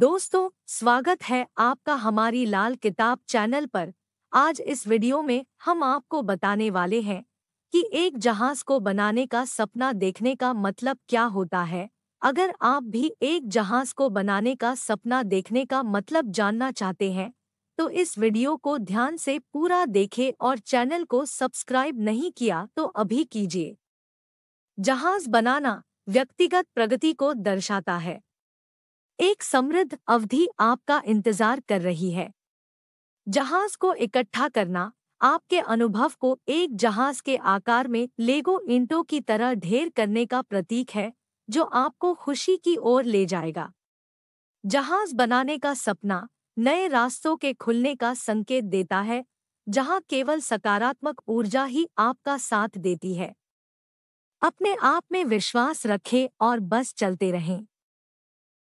दोस्तों स्वागत है आपका हमारी लाल किताब चैनल पर आज इस वीडियो में हम आपको बताने वाले हैं कि एक जहाज को बनाने का सपना देखने का मतलब क्या होता है अगर आप भी एक जहाज को बनाने का सपना देखने का मतलब जानना चाहते हैं तो इस वीडियो को ध्यान से पूरा देखें और चैनल को सब्सक्राइब नहीं किया तो अभी कीजिए जहाज बनाना व्यक्तिगत प्रगति को दर्शाता है एक समृद्ध अवधि आपका इंतजार कर रही है जहाज को इकट्ठा करना आपके अनुभव को एक जहाज के आकार में लेगो इंटो की तरह ढेर करने का प्रतीक है जो आपको खुशी की ओर ले जाएगा जहाज बनाने का सपना नए रास्तों के खुलने का संकेत देता है जहां केवल सकारात्मक ऊर्जा ही आपका साथ देती है अपने आप में विश्वास रखें और बस चलते रहें